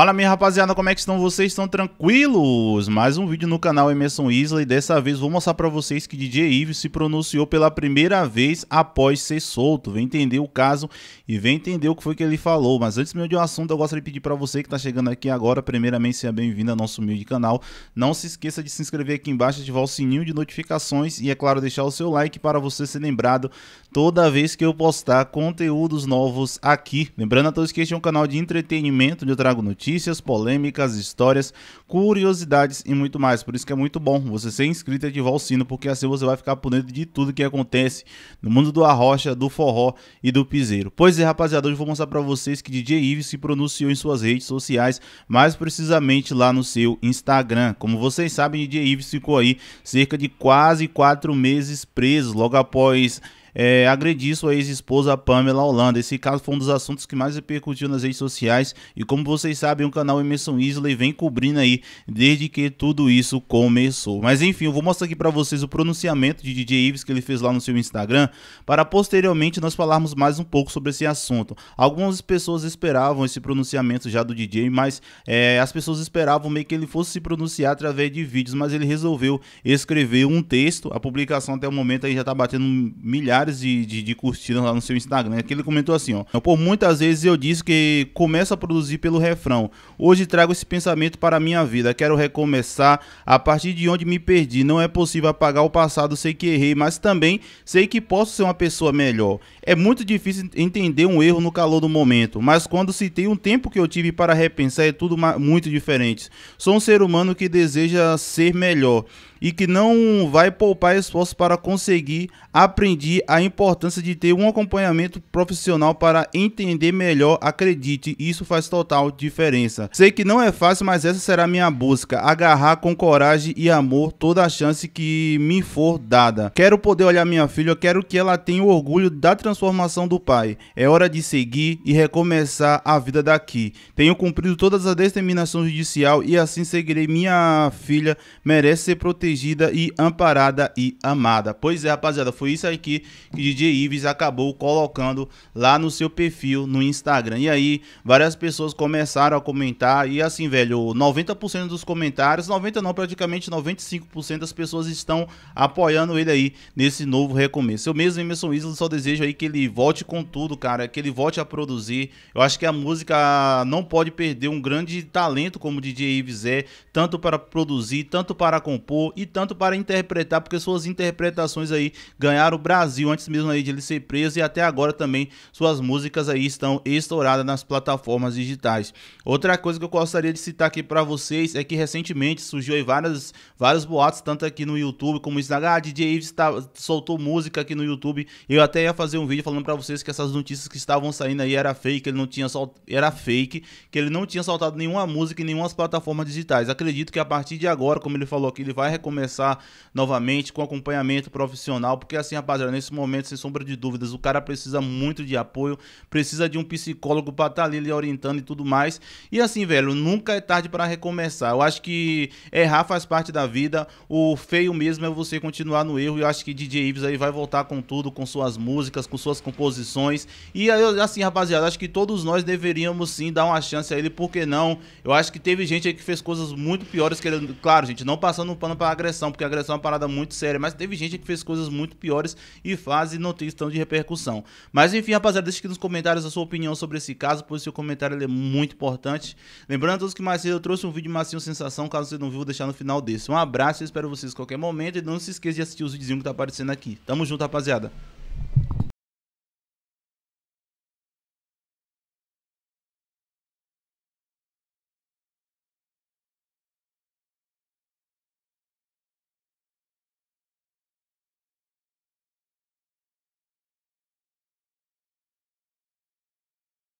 Fala minha rapaziada, como é que estão vocês? Estão tranquilos? Mais um vídeo no canal Emerson Isley, dessa vez vou mostrar pra vocês que DJ Ives se pronunciou pela primeira vez após ser solto. Vem entender o caso e vem entender o que foi que ele falou. Mas antes mesmo de um assunto, eu gostaria de pedir pra você que tá chegando aqui agora, primeiramente seja bem-vindo ao nosso humilde canal. Não se esqueça de se inscrever aqui embaixo, ativar o sininho de notificações e é claro deixar o seu like para você ser lembrado toda vez que eu postar conteúdos novos aqui. Lembrando a todos que este é um canal de entretenimento onde eu trago notícias notícias, polêmicas, histórias, curiosidades e muito mais. Por isso que é muito bom você ser inscrito e ativar o sino, porque assim você vai ficar por dentro de tudo que acontece no mundo do arrocha, do forró e do piseiro. Pois é, rapaziada, hoje eu vou mostrar para vocês que DJ Ives se pronunciou em suas redes sociais, mais precisamente lá no seu Instagram. Como vocês sabem, DJ Ives ficou aí cerca de quase quatro meses preso, logo após é, agredir sua ex-esposa Pamela Holanda. Esse caso foi um dos assuntos que mais repercutiu nas redes sociais e como vocês sabem, o canal Emerson Isley vem cobrindo aí desde que tudo isso começou. Mas enfim, eu vou mostrar aqui para vocês o pronunciamento de DJ Ives que ele fez lá no seu Instagram para posteriormente nós falarmos mais um pouco sobre esse assunto. Algumas pessoas esperavam esse pronunciamento já do DJ, mas é, as pessoas esperavam meio que ele fosse se pronunciar através de vídeos, mas ele resolveu escrever um texto. A publicação até o momento aí já está batendo milhares milhares de, de, de curtidas lá no seu Instagram, que ele comentou assim, ó. Por muitas vezes eu disse que começo a produzir pelo refrão. Hoje trago esse pensamento para a minha vida. Quero recomeçar a partir de onde me perdi. Não é possível apagar o passado, sei que errei, mas também sei que posso ser uma pessoa melhor. É muito difícil entender um erro no calor do momento, mas quando se tem um tempo que eu tive para repensar, é tudo muito diferente. Sou um ser humano que deseja ser melhor e que não vai poupar esforço para conseguir aprender a importância de ter um acompanhamento profissional para entender melhor, acredite, isso faz total diferença. Sei que não é fácil, mas essa será minha busca, agarrar com coragem e amor toda a chance que me for dada. Quero poder olhar minha filha, quero que ela tenha o orgulho da transformação do pai. É hora de seguir e recomeçar a vida daqui. Tenho cumprido todas as determinações judicial e assim seguirei. Minha filha merece ser protegida protegida e amparada e amada. Pois é, rapaziada, foi isso aqui que DJ Ives acabou colocando lá no seu perfil no Instagram. E aí, várias pessoas começaram a comentar e assim, velho, 90% dos comentários, 90 não, praticamente 95% das pessoas estão apoiando ele aí nesse novo recomeço. Eu mesmo, Emerson Isla, só desejo aí que ele volte com tudo, cara, que ele volte a produzir. Eu acho que a música não pode perder um grande talento como o DJ Ives é, tanto para produzir, tanto para compor e tanto para interpretar, porque suas interpretações aí ganharam o Brasil antes mesmo aí de ele ser preso e até agora também suas músicas aí estão estouradas nas plataformas digitais. Outra coisa que eu gostaria de citar aqui para vocês é que recentemente surgiu aí várias, vários boatos, tanto aqui no YouTube como no Instagram. Ah, DJ Ives tá, soltou música aqui no YouTube. Eu até ia fazer um vídeo falando para vocês que essas notícias que estavam saindo aí era fake, ele não tinha era fake, que ele não tinha soltado nenhuma música em nenhuma plataforma digitais. Acredito que a partir de agora, como ele falou aqui, ele vai recomendar começar novamente com acompanhamento profissional, porque assim, rapaziada, nesse momento, sem sombra de dúvidas, o cara precisa muito de apoio, precisa de um psicólogo pra estar tá ali lhe orientando e tudo mais. E assim, velho, nunca é tarde para recomeçar. Eu acho que errar faz parte da vida, o feio mesmo é você continuar no erro, e eu acho que DJ Ives aí vai voltar com tudo, com suas músicas, com suas composições. E assim, rapaziada, acho que todos nós deveríamos sim dar uma chance a ele, por que não? Eu acho que teve gente aí que fez coisas muito piores que ele, claro, gente, não passando um pano para agressão, porque agressão é uma parada muito séria, mas teve gente que fez coisas muito piores e faz e não tem tanto de repercussão. Mas enfim, rapaziada, deixa aqui nos comentários a sua opinião sobre esse caso, pois seu comentário é muito importante. Lembrando a todos que mais cedo eu trouxe um vídeo macio sensação, caso você não viu, vou deixar no final desse. Um abraço, eu espero vocês a qualquer momento e não se esqueça de assistir os videozinhos que tá aparecendo aqui. Tamo junto, rapaziada.